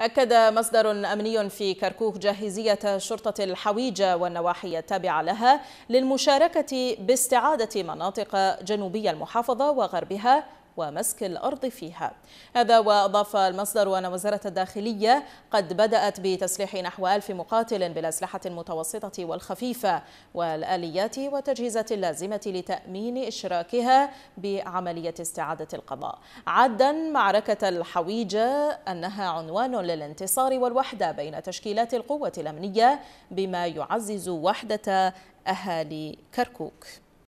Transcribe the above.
أكد مصدر أمني في كركوك جاهزية شرطة الحويجة والنواحي التابعة لها للمشاركة باستعادة مناطق جنوبي المحافظة وغربها ومسك الأرض فيها هذا وأضاف المصدر أن وزارة الداخلية قد بدأت بتسليح نحو ألف مقاتل بالأسلحة المتوسطة والخفيفة والآليات والتجهيزات اللازمة لتأمين إشراكها بعملية استعادة القضاء عدا معركة الحويجة أنها عنوان للانتصار والوحدة بين تشكيلات القوة الأمنية بما يعزز وحدة أهالي كركوك